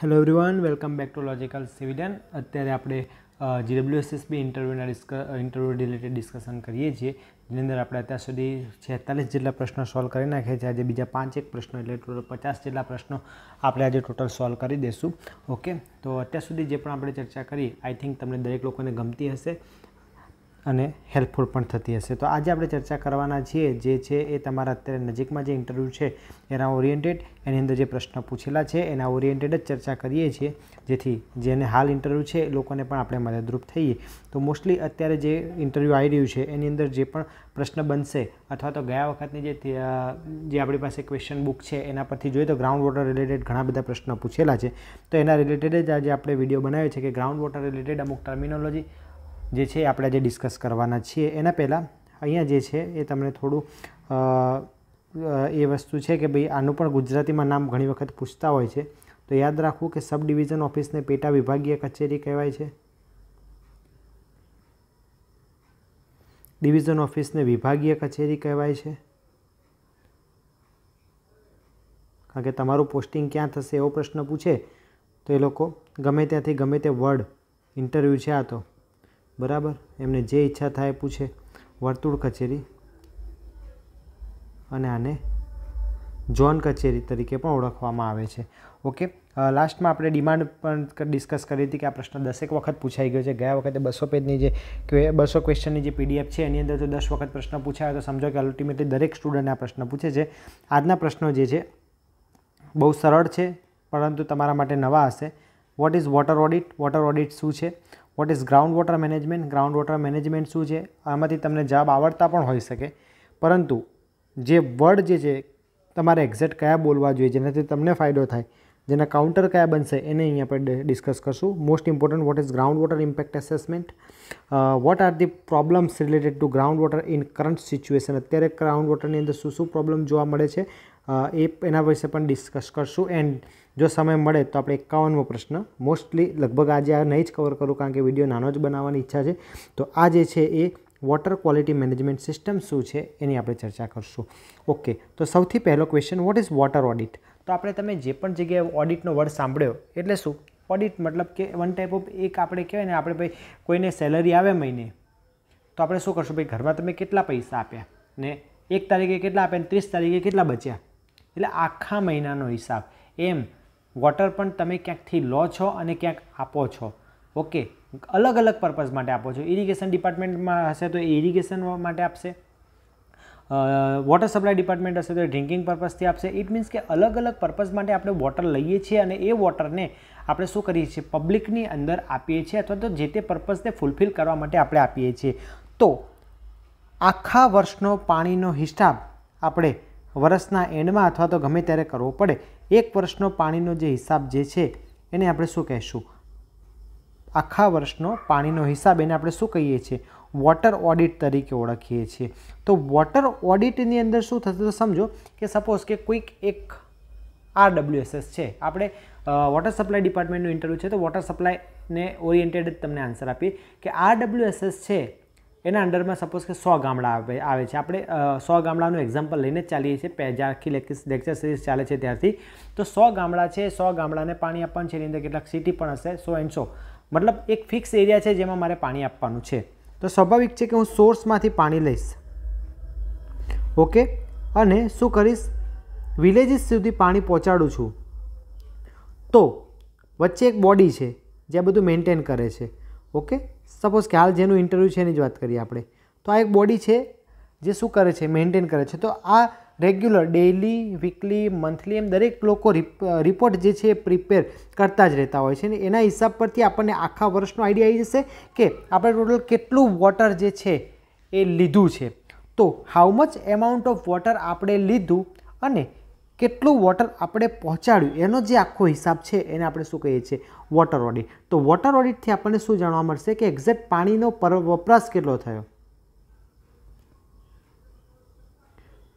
Hello everyone welcome back to logical civilian અત્યારે આપણે GWSSB ઇન્ટરવ્યૂના ડિસ્ક ઇન્ટરવ્યૂ રિલેટેડ ડિસ્કશન કરીએ છીએ જેની અંદર આપણે અત્યાર સુધી છેતાલીસ જેટલા પ્રશ્નો સોલ્વ કરી નાખ્યા છે આજે બીજા પાંચ એક પ્રશ્નો એટલે ટોટલ પચાસ જેટલા પ્રશ્નો આપણે આજે ટોટલ સોલ્વ કરી દઈશું ઓકે તો અત્યાર સુધી જે પણ આપણે ચર્ચા કરી આઈ થિંક તમને દરેક લોકોને ગમતી હશે અને હેલ્પફુલ પણ થતી હશે તો આજે આપણે ચર્ચા કરવાના છીએ જે છે એ તમારા અત્યારે નજીકમાં જે ઇન્ટરવ્યૂ છે એના ઓરિએન્ટેડ એની અંદર જે પ્રશ્ન પૂછેલા છે એના ઓરિએન્ટેડ જ ચર્ચા કરીએ છીએ જેથી જેને હાલ ઇન્ટરવ્યૂ છે એ લોકોને પણ આપણે મદદરૂપ થઈએ તો મોસ્ટલી અત્યારે જે ઇન્ટરવ્યૂ આવી રહ્યું છે એની અંદર જે પણ પ્રશ્ન બનશે અથવા તો ગયા વખતની જે જે આપણી પાસે ક્વેશ્ચન બુક છે એના પરથી જોઈએ તો ગ્રાઉન્ડ વોટર રિલેટેડ ઘણા બધા પ્રશ્નો પૂછેલા છે તો એના રિલેટેડ જ આજે આપણે વિડીયો બનાવ્યો છે કે ગ્રાઉન્ડ વોટર રિલેટેડ અમુક ટર્મિનોલોજી જે છે આપણે જે ડિસ્કસ કરવાના છીએ એના પહેલાં અહીંયા જે છે એ તમને થોડું એ વસ્તુ છે કે ભાઈ આનું પણ ગુજરાતીમાં નામ ઘણી વખત પૂછતા હોય છે તો યાદ રાખવું કે સબ ડિવિઝન ઓફિસને પેટા વિભાગીય કચેરી કહેવાય છે ડિવિઝન ઓફિસને વિભાગીય કચેરી કહેવાય છે કારણ કે તમારું પોસ્ટિંગ ક્યાં થશે એવો પ્રશ્ન પૂછે તો એ લોકો ગમે ત્યાંથી ગમે તે વર્ડ ઇન્ટરવ્યૂ છે આ તો બરાબર એમને જે ઈચ્છા થાય પૂછે વર્તુળ કચેરી અને આને જોન કચેરી તરીકે પણ ઓળખવામાં આવે છે ઓકે લાસ્ટમાં આપણે ડિમાન્ડ પણ ડિસ્કસ કરી હતી કે આ પ્રશ્ન દસેક વખત પૂછાઈ ગયો છે ગયા વખતે બસો પેજની જે બસો ક્વેશ્ચનની જે પીડીએફ છે એની અંદર જો દસ વખત પ્રશ્ન પૂછાયો તો સમજો કે અલ્ટિમેટલી દરેક સ્ટુડન્ટ આ પ્રશ્ન પૂછે છે આજના પ્રશ્નો જે છે બહુ સરળ છે પરંતુ તમારા માટે નવા હશે what is water audit water audit શું છે what is ground water management ground water management શું છે આમાંથી તમને જવાબ આવડતા પણ હોઈ શકે પરંતુ જે વર્ડ જે છે તમારે એક્ઝેક્ટ કયા બોલવા જોઈએ જેનાથી તમને ફાયદો થાય જેના કાઉન્ટર કયા બનશે એને અહીંયા આપણે ડિસ્કસ કરશું most important what is ground water impact assessment what are the problems related to ground water in current situation અત્યારે ગ્રાઉન્ડ વોટરની અંદર શું શું પ્રોબ્લેમ જોવા મળે છે એ એના વિશે પણ ડિસ્કસ કરશું એન્ડ જો સમય મળે તો આપણે એકાવનમો પ્રશ્ન મોસ્ટલી લગભગ આજે આ નહીં જ કવર કરું કારણ કે વિડીયો નાનો જ બનાવવાની ઈચ્છા છે તો આ જે છે એ વોટર ક્વોલિટી મેનેજમેન્ટ સિસ્ટમ શું છે એની આપણે ચર્ચા કરશું ઓકે તો સૌથી પહેલો question what is water audit તો આપણે તમે જે પણ જગ્યાએ ઓડિટનો વર્ડ સાંભળ્યો એટલે શું ઓડિટ મતલબ કે વન ટાઈપ ઓફ એક આપણે કહેવાય ને આપણે ભાઈ કોઈને સેલરી આવે મહિને તો આપણે શું કરશું ભાઈ ઘરમાં તમે કેટલા પૈસા આપ્યા ને એક તારીખે કેટલા આપ્યા ને ત્રીસ તારીખે કેટલા બચ્યા એટલે આખા મહિનાનો હિસાબ એમ વોટર પણ તમે ક્યાંકથી લો છો અને ક્યાંક આપો છો ઓકે અલગ અલગ પર્પઝ માટે આપો છો ઇરિગેશન ડિપાર્ટમેન્ટમાં હશે તો એ ઇરિગેશન માટે આપશે વોટર સપ્લાય ડિપાર્ટમેન્ટ હશે તો ડ્રિંકિંગ પર્પઝથી આપશે ઇટ મીન્સ કે અલગ અલગ પર્પઝ માટે આપણે વોટર લઈએ છીએ અને એ વોટરને આપણે શું કરીએ છીએ પબ્લિકની અંદર આપીએ છીએ અથવા તો જે તે પર્પઝને ફૂલફિલ કરવા માટે આપણે આપીએ છીએ તો આખા વર્ષનો પાણીનો હિસાબ આપણે વર્ષના એન્ડમાં અથવા તો ગમે ત્યારે કરવો પડે એક વર્ષનો પાણીનો જે હિસાબ જે છે એને આપણે શું કહીશું આખા વર્ષનો પાણીનો હિસાબ એને આપણે શું કહીએ છીએ વોટર ઓડિટ તરીકે ઓળખીએ છીએ તો વોટર ઓડિટની અંદર શું થશે તો સમજો કે સપોઝ કે કોઈક એક આર આરડબ્લ્યુએસએસ છે આપણે વોટર સપ્લાય ડિપાર્ટમેન્ટનું ઇન્ટરવ્યૂ છે તો વોટર સપ્લાયને ઓરિએન્ટેડ જ તમને આન્સર આપીએ કે આર આરડબ્લ્યુએસએસ છે એના અંડરમાં સપોઝ કે સો ગામડા આવે છે આપણે સો ગામડાનું એક્ઝામ્પલ લઈને ચાલીએ છીએ પે આખી લેક્ચર સિરીઝ ચાલે છે ત્યારથી તો સો ગામડા છે સો ગામડાને પાણી આપવાનું છે એની અંદર કેટલાક સિટી પણ હશે સો એન્ડ સો મતલબ એક ફિક્સ એરિયા છે જેમાં મારે પાણી આપવાનું છે તો સ્વાભાવિક છે કે હું સોર્સમાંથી પાણી લઈશ ઓકે અને શું કરીશ વિલેજીસ સુધી પાણી પહોંચાડું છું તો વચ્ચે એક બોડી છે જે આ બધું મેન્ટેન કરે છે ઓકે સપોઝ કે હાલ જેનું ઇન્ટરવ્યૂ છે એની જ વાત કરીએ આપણે તો આ એક બોડી છે જે શું કરે છે મેન્ટેન કરે છે તો આ રેગ્યુલર ડેઇલી વીકલી મંથલી એમ દરેક લોકો રિપોર્ટ જે છે એ પ્રિપેર કરતા જ રહેતા હોય છે અને એના હિસાબ પરથી આપણને આખા વર્ષનો આઈડિયા આવી જશે કે આપણે ટોટલ કેટલું વોટર જે છે એ લીધું છે તો how much amount of water આપણે લીધું અને કેટલું વોટર આપણે પહોંચાડ્યું એનો જે આખો હિસાબ છે એને આપણે શું કહીએ છીએ વોટર ઓડિટ તો વોટર ઓડિટથી આપણને શું જાણવા મળશે કે એક્ઝેક્ટ પાણીનો પર વપરાશ કેટલો થયો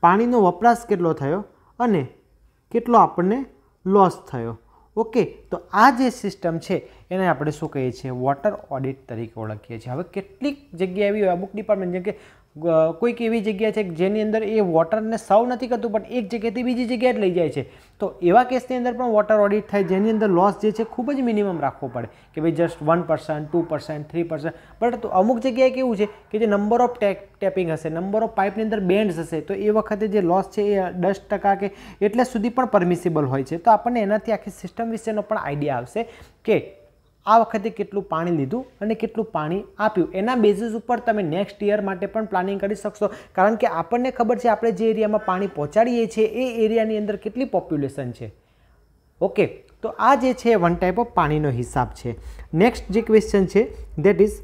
પાણીનો વપરાશ કેટલો થયો અને કેટલો આપણને લોસ થયો ઓકે તો આ જે સિસ્ટમ છે એને આપણે શું કહીએ છીએ વોટર ઓડિટ તરીકે ઓળખીએ છીએ હવે કેટલીક જગ્યાએ એવી અમુક ડિપાર્ટમેન્ટ જેમ કે કોઈક એવી જગ્યા છે જેની અંદર એ વોટરને સાવ નથી કરતું પણ એક જગ્યાએથી બીજી જગ્યાએ લઈ જાય છે તો એવા કેસની અંદર પણ વોટર ઓડિટ થાય જેની અંદર લોસ જે છે ખૂબ જ મિનિમમ રાખવો પડે કે ભાઈ just one percent two percent three percent but અમુક જગ્યાએ કેવું છે કે જે નંબર ઓફ ટેક ટેપિંગ હશે નંબર ઓફ પાઇપની અંદર બેન્ડ્સ હશે તો એ વખતે જે લોસ છે એ દસ ટકા કે એટલે સુધી પણ પરમિસિબલ હોય છે તો આપણને એનાથી આખી સિસ્ટમ વિશેનો પણ આઈડિયા આવશે કે આ વખતે કેટલું પાણી લીધું અને કેટલું પાણી આપ્યું એના બેઝિસ ઉપર તમે નેક્સ્ટ યર માટે પણ પ્લાનિંગ કરી શકશો કારણ કે આપણને ખબર છે આપણે જે એરિયામાં પાણી પહોંચાડીએ છીએ એ એરિયાની અંદર કેટલી પોપ્યુલેશન છે ઓકે તો આ જે છે વન ટાઈપ ઓફ પાણીનો હિસાબ છે નેક્સ્ટ જે ક્વેશ્ચન છે that is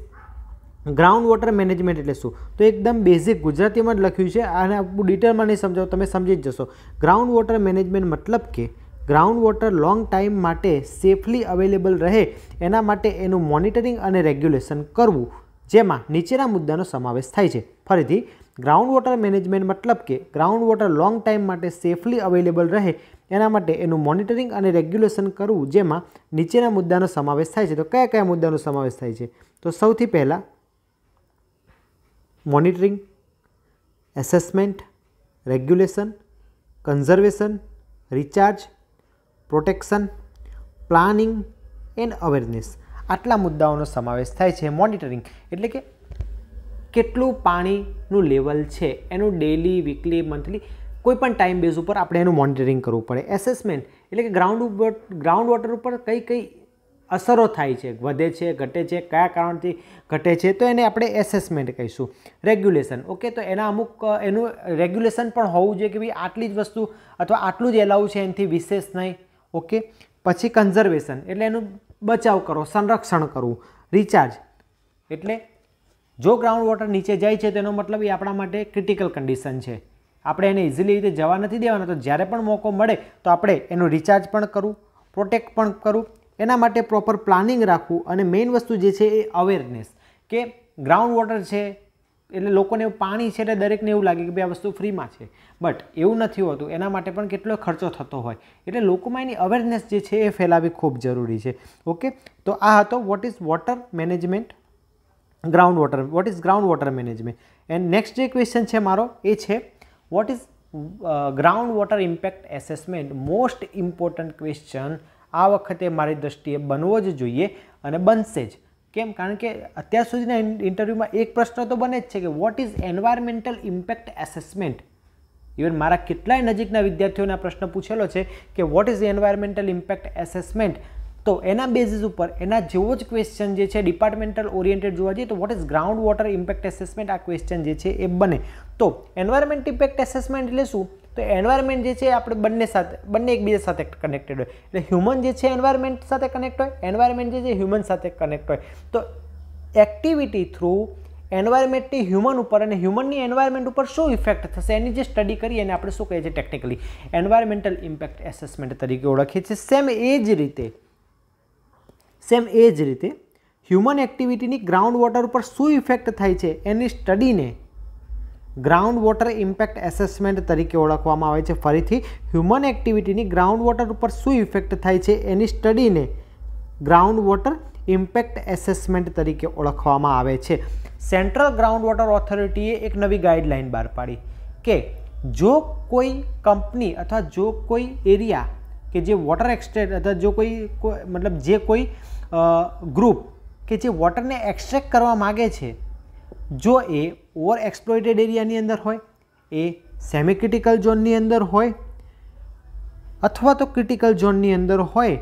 ground water management એટલે શું તો એકદમ બેઝિક ગુજરાતીમાં જ લખ્યું છે અને ડિટેલમાં નહીં સમજાવું તમે સમજી જ જશો ગ્રાઉન્ડ વોટર મેનેજમેન્ટ મતલબ કે ગ્રાઉન્ડ વોટર લોંગ ટાઈમ માટે સેફલી અવેલેબલ રહે એના માટે એનું મોનિટરિંગ અને રેગ્યુલેશન કરવું જેમાં નીચેના મુદ્દાનો સમાવેશ થાય છે ફરીથી ગ્રાઉન્ડ વોટર મેનેજમેન્ટ મતલબ કે ગ્રાઉન્ડ વોટર લોંગ ટાઈમ માટે સેફલી અવેલેબલ રહે એના માટે એનું મોનિટરિંગ અને રેગ્યુલેશન કરવું જેમાં નીચેના મુદ્દાનો સમાવેશ થાય છે તો કયા કયા મુદ્દાનો સમાવેશ થાય છે તો સૌથી પહેલાં monitoring assessment regulation conservation recharge protection planning and awareness આટલા મુદ્દાઓનો સમાવેશ થાય છે મોનિટરિંગ એટલે કે કેટલું પાણીનું લેવલ છે એનું ડેલી વીકલી મંથલી કોઈપણ ટાઈમ બેઝ ઉપર આપણે એનું મોનિટરિંગ કરવું પડે એસેસમેન્ટ એટલે કે ગ્રાઉન્ડ ઉપર ગ્રાઉન્ડ વોટર ઉપર કઈ કઈ અસરો થાય છે વધે છે ઘટે છે કયા કારણથી ઘટે છે તો એને આપણે એસેસમેન્ટ કહીશું રેગ્યુલેશન ઓકે તો એના અમુક એનું રેગ્યુલેશન પણ હોવું જોઈએ કે ભાઈ આટલી જ વસ્તુ અથવા આટલું જ એલાઉ છે એનાથી વિશેષ નહીં ઓકે પછી કન્ઝર્વેશન એટલે એનું બચાવ કરો સંરક્ષણ કરવું રિચાર્જ એટલે જો ગ્રાઉન્ડ વોટર નીચે જાય છે તેનો મતલબ એ આપણા માટે ક્રિટિકલ કન્ડિશન છે આપણે એને ઇઝીલી રીતે જવા નથી દેવાના તો જ્યારે પણ મોકો મળે તો આપણે એનું રિચાર્જ પણ કરવું પ્રોટેક્ટ પણ કરવું એના માટે પ્રોપર પ્લાનિંગ રાખવું અને મેઇન વસ્તુ જે છે એ અવેરનેસ કે ગ્રાઉન્ડ વોટર છે એટલે લોકોને પાણી છે એટલે દરેકને એવું લાગે કે ભાઈ આ વસ્તુ ફ્રીમાં છે બટ એવું નથી હોતું એના માટે પણ કેટલો ખર્ચો થતો હોય એટલે લોકોમાં એની અવેરનેસ જે છે એ ફેલાવવી ખૂબ જરૂરી છે ઓકે તો આ હતો what is water management ground water what is ground water management and next જે ક્વેશ્ચન છે મારો એ છે what is ground water impact assessment most important question આ વખતે મારી દૃષ્ટિએ બનવો જ જોઈએ અને બનશે જ કેમ કારણ કે અત્યાર સુધીના ઇન્ટરવ્યૂમાં એક પ્રશ્ન તો બને જ છે કે what is environmental impact assessment even મારા કેટલાય નજીકના વિદ્યાર્થીઓના પ્રશ્ન પૂછેલો છે કે what is environmental impact assessment તો એના બેઝિસ ઉપર એના જેવો જ ક્વેશ્ચન જે છે ડિપાર્ટમેન્ટલ ઓરિએન્ટેડ જોવા જઈએ તો what is ground water impact assessment આ ક્વેશ્ચન જે છે એ બને તો એન્વાયરમેન્ટ ઇમ્પેક્ટ એસેસમેન્ટ એટલે શું તો એન્વાયરમેન્ટ જે છે આપણે બંને સાથે બંને એકબીજા સાથે કનેક્ટેડ હોય એટલે હ્યુમન જે છે એન્વાયરમેન્ટ સાથે કનેક્ટ હોય એન્વાયરમેન્ટ જે છે હ્યુમન સાથે કનેક્ટ હોય તો એક્ટિવિટી થ્રુ એન્વાયરમેન્ટની હ્યુમન ઉપર અને હ્યુમનની એન્વાયરમેન્ટ ઉપર શું ઇફેક્ટ થશે એની જે સ્ટડી કરી એને આપણે શું કહીએ છીએ ટેકનિકલી એન્વાયરમેન્ટલ ઇમ્પેક્ટ એસેસમેન્ટ તરીકે ઓળખીએ છીએ સેમ એ જ રીતે સેમ એ જ રીતે હ્યુમન એક્ટિવિટીની ગ્રાઉન્ડ વોટર ઉપર શું ઇફેક્ટ થાય છે એની સ્ટડીને ગ્રાઉન્ડ વોટર ઇમ્પેક્ટ એસેસમેન્ટ તરીકે ઓળખવામાં આવે છે ફરીથી હ્યુમન એક્ટિવિટીની ગ્રાઉન્ડ વોટર ઉપર શું ઇફેક્ટ થાય છે એની સ્ટડીને ગ્રાઉન્ડ વોટર ઇમ્પેક્ટ એસેસમેન્ટ તરીકે ઓળખવામાં આવે છે સેન્ટ્રલ ગ્રાઉન્ડ વોટર ઓથોરિટીએ એક નવી ગાઈડલાઇન બહાર પાડી કે જો કોઈ કંપની અથવા જો કોઈ એરિયા કે જે વોટર એક્સટ્રેક્ટ અથવા જો કોઈ મતલબ જે કોઈ ગ્રુપ કે જે વોટરને એક્સટ્રેક્ટ કરવા માગે છે જો એ ઓવર એક્સપ્લોઇટેડ એરિયાની અંદર હોય એ સેમી ક્રિટિકલ ઝોનની અંદર હોય અથવા તો ક્રિટિકલ ઝોનની અંદર હોય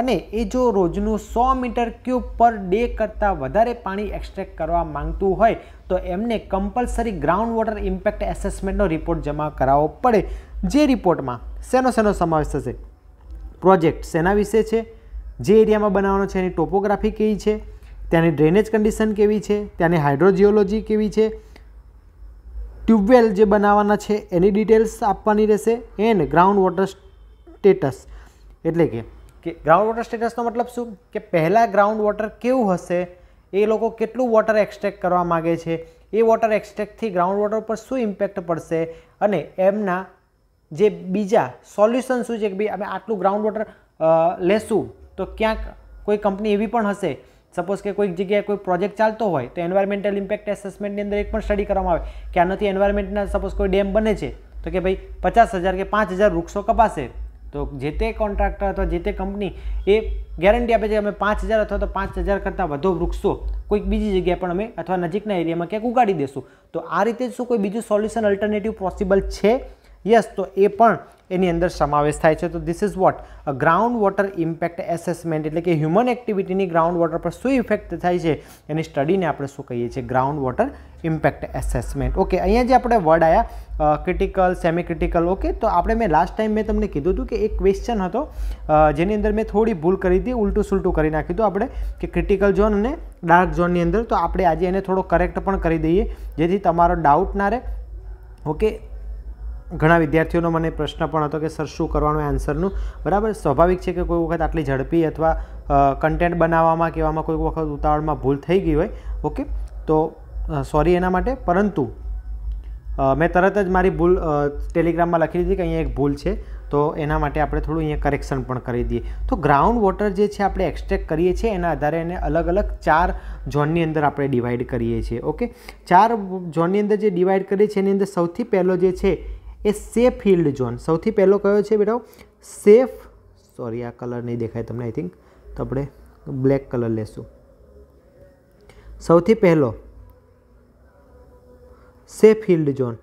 અને એ જો રોજનું સો મીટર ક્યુબ પર ડે કરતાં વધારે પાણી એક્સટ્રેક્ટ કરવા માંગતું હોય તો એમને કમ્પલસરી ગ્રાઉન્ડ વોટર ઇમ્પેક્ટ એસેસમેન્ટનો રિપોર્ટ જમા કરાવવો પડે જે રિપોર્ટમાં શેનો શેનો સમાવેશ થશે પ્રોજેક્ટ શેના વિશે છે જે એરિયામાં બનાવવાનો છે એની ટોપોગ્રાફી કઈ છે ત્યાંની ડ્રેનેજ કન્ડિશન કેવી છે ત્યાંની હાઇડ્રોજિયોલોજી કેવી છે ટ્યુબવેલ જે બનાવવાના છે એની ડિટેલ્સ આપવાની રહેશે એન્ડ ગ્રાઉન્ડ વોટર સ્ટેટસ એટલે કે કે ગ્રાઉન્ડ વોટર સ્ટેટસનો મતલબ શું કે પહેલાં ગ્રાઉન્ડ વોટર કેવું હશે એ લોકો કેટલું વોટર એક્સટ્રેક્ટ કરવા માગે છે એ વોટર એક્સટ્રેક્ટથી ગ્રાઉન્ડ વોટર પર શું ઇમ્પેક્ટ પડશે અને એમના જે બીજા સોલ્યુશન શું છે કે ભાઈ અમે આટલું ગ્રાઉન્ડ વોટર લેશું તો ક્યાંક કોઈ કંપની એવી પણ હશે સપોઝ કે કોઈક જગ્યાએ કોઈ પ્રોજેક્ટ ચાલતો હોય તો એન્વાયરમેન્ટલ ઇમ્પેક્ટ એસેસમેન્ટની અંદર એક પણ સ્ટડી કરવામાં આવે કે આનાથી એન્વાયરમેન્ટના સપોઝ કોઈ ડેમ બને છે તો કે ભાઈ પચાસ હજાર કે પાંચ હજાર વૃક્ષો કપાશે તો જે તે કોન્ટ્રાક્ટર અથવા જે તે કંપની એ ગેરંટી આપે છે અમે પાંચ હજાર અથવા તો પાંચ હજાર કરતાં વધુ વૃક્ષો કોઈક બીજી જગ્યાએ પણ અમે અથવા નજીકના એરિયામાં ક્યાંક ઉગાડી દેશું તો આ રીતે શું કોઈ બીજું સોલ્યુશન અલ્ટરનેટિવ પોસિબલ છે યસ તો એ પણ એની અંદર સમાવેશ થાય છે તો this is what ground water impact assessment એટલે કે હ્યુમન એક્ટિવિટીની ગ્રાઉન્ડ વોટર પર શું ઇફેક્ટ થાય છે એની સ્ટડીને આપણે શું કહીએ છીએ ground water impact assessment okay અહીંયા જે આપણે વર્ડ આવ્યા ક્રિટિકલ સેમી ક્રિટિકલ ઓકે તો આપણે મેં લાસ્ટ ટાઈમ મેં તમને કીધું હતું કે એક ક્વેશ્ચન હતો જેની અંદર મેં થોડી ભૂલ કરી હતી ઉલટું સુલટું કરી નાખ્યું હતું આપણે કે ક્રિટિકલ ઝોન અને ડાર્ક ઝોનની અંદર તો આપણે આજે એને થોડો કરેક્ટ પણ કરી દઈએ જેથી તમારો ડાઉટ ના રહે ઓકે ઘણા વિદ્યાર્થીઓનો મને પ્રશ્ન પણ હતો કે સર શું કરવાનું આન્સરનું બરાબર સ્વાભાવિક છે કે કોઈ વખત આટલી ઝડપી અથવા કન્ટેન્ટ બનાવવામાં કે એવામાં કોઈ વખત ઉતાવળમાં ભૂલ થઈ ગઈ હોય ઓકે તો સોરી એના માટે પરંતુ મેં તરત જ મારી ભૂલ ટેલિગ્રામમાં લખી દીધી કે અહીંયા એક ભૂલ છે તો એના માટે આપણે થોડું અહીંયા કરેક્શન પણ કરી દઈએ તો ગ્રાઉન્ડ વોટર જે છે આપણે એક્સટ્રેક્ટ કરીએ છીએ એના આધારે એને અલગ અલગ ચાર ઝોનની અંદર આપણે ડિવાઈડ કરીએ છીએ ઓકે ચાર ઝોનની અંદર જે ડિવાઈડ કરીએ છીએ એની અંદર સૌથી પહેલો જે છે એ સેફ ફિલ્ડ ઝોન સૌથી પહેલો કયો છે બેટા સેફ સોરી આ કલર નહીં દેખાય તમને આઈ થિંક તો આપણે બ્લેક કલર લેશું સૌથી પહેલો સેફ ફિલ્ડ ઝોન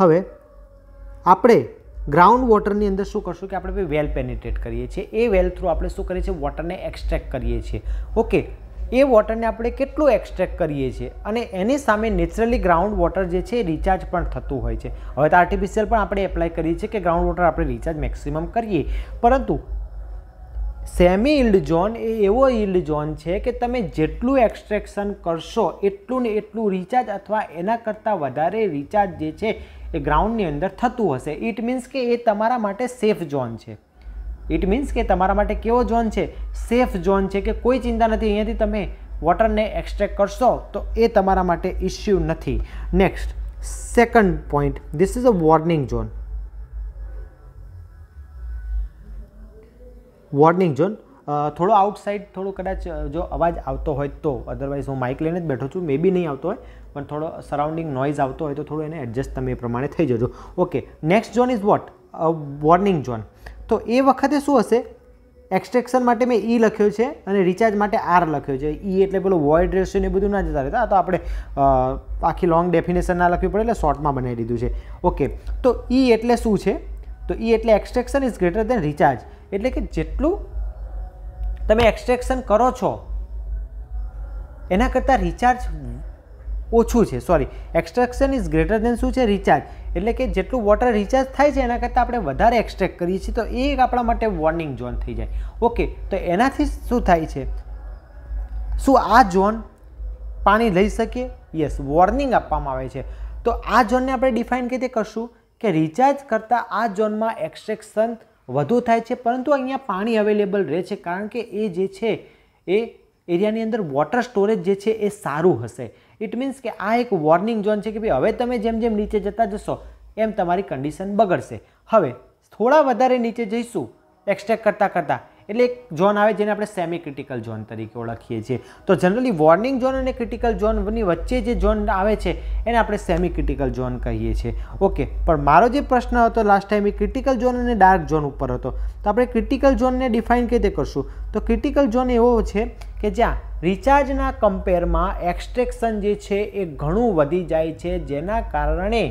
હવે આપણે ગ્રાઉન્ડ વોટરની અંદર શું કરશું કે આપણે વેલ પેનિટ્રેટ કરીએ છીએ એ વેલ થ્રુ આપણે શું કરીએ છીએ વોટરને એક્સટ્રેક્ટ કરીએ છીએ ઓકે એ વોટરને આપણે કેટલું એક્સટ્રેક્ટ કરીએ છીએ અને એની સામે નેચરલી ગ્રાઉન્ડ વોટર જે છે રિચાર્જ પણ થતું હોય છે હવે તો આર્ટિફિશિયલ પણ આપણે એપ્લાય કરીએ છીએ કે ગ્રાઉન્ડ વોટર આપણે રિચાર્જ મેક્સિમમ કરીએ પરંતુ સેમી ઇલ્ડ ઝોન એ એવો ઇલ્ડ ઝોન છે કે તમે જેટલું એક્સટ્રેક્શન કરશો એટલું ને એટલું રિચાર્જ અથવા એના કરતાં વધારે રિચાર્જ જે છે એ ગ્રાઉન્ડની અંદર થતું હશે ઇટ મીન્સ કે એ તમારા માટે સેફ ઝોન છે ઇટ મીન્સ કે તમારા માટે કેવો ઝોન છે સેફ ઝોન છે કે કોઈ ચિંતા નથી અહીંયાથી તમે વોટરને એક્સટ્રેક્ટ કરશો તો એ તમારા માટે ઇશ્યુ નથી next second point this is a warning zone warning zone થોડો આઉટસાઇડ થોડો કદાચ જો અવાજ આવતો હોય તો અધરવાઇઝ હું માઇક લઈને જ બેઠો છું મે બી નહીં આવતો હોય પણ થોડો સરાઉન્ડિંગ નોઇઝ આવતો હોય તો થોડું એને એડજસ્ટ તમે એ પ્રમાણે થઈ જજો okay next zone is what warning zone તો એ વખતે શું હશે એક્સટ્રેક્શન માટે મેં ઈ e લખ્યો છે અને રિચાર્જ માટે આર લખ્યો છે ઈ e એટલે પેલું વોઇડ રેશિયો ને બધું ના જતા રહેતા તો આપણે આખી લોંગ ડેફિનેશન ના લખવી પડે એટલે શોર્ટમાં બનાવી દીધું છે ઓકે તો ઈ e એટલે શું છે તો ઈ એટલે extraction is greater than recharge એટલે કે જેટલું તમે એક્સટ્રેક્શન કરો છો એના કરતાં રિચાર્જ ઓછું છે sorry extraction is greater than શું છે રિચાર્જ એટલે કે જેટલું વોટર રિચાર્જ થાય છે એના કરતાં આપણે વધારે એક્સટ્રેક્ટ કરીએ છીએ તો એ એક આપણા માટે વોર્નિંગ ઝોન થઈ જાય ઓકે તો એનાથી શું થાય છે શું આ ઝોન પાણી લઈ શકીએ યસ વોર્નિંગ આપવામાં આવે છે તો આ ઝોનને આપણે ડિફાઇન કઈ રીતે કરશું કે રિચાર્જ કરતાં આ ઝોનમાં એક્સટ્રેક્શન વધુ થાય છે પરંતુ અહીંયા પાણી અવેલેબલ રહે છે કારણ કે એ જે છે એ એરિયાની અંદર વોટર સ્ટોરેજ જે છે એ સારું હશે ઇટ મીન્સ કે આ એક વોર્નિંગ ઝોન છે કે ભાઈ હવે તમે જેમ જેમ નીચે જતા જશો એમ તમારી કન્ડિશન બગડશે હવે થોડા વધારે નીચે જઈશું એક્સટ્રેક કરતાં કરતાં એટલે એક ઝોન આવે જેને આપણે સેમી ક્રિટિકલ ઝોન તરીકે ઓળખીએ છીએ તો જનરલી વોર્નિંગ ઝોન અને ક્રિટિકલ ઝોનની વચ્ચે જે ઝોન આવે છે એને આપણે સેમી ક્રિટિકલ ઝોન કહીએ છીએ ઓકે પણ મારો જે પ્રશ્ન હતો લાસ્ટ ટાઈમ એ ક્રિટિકલ ઝોન અને ડાર્ક ઝોન ઉપર હતો તો આપણે ક્રિટિકલ ઝોનને ડિફાઇન કઈ રીતે કરશું તો ક્રિટિકલ ઝોન એવો છે કે જ્યાં રિચાર્જના કમ્પેરમાં એક્સટ્રેક્શન જે છે એ ઘણું વધી જાય છે જેના કારણે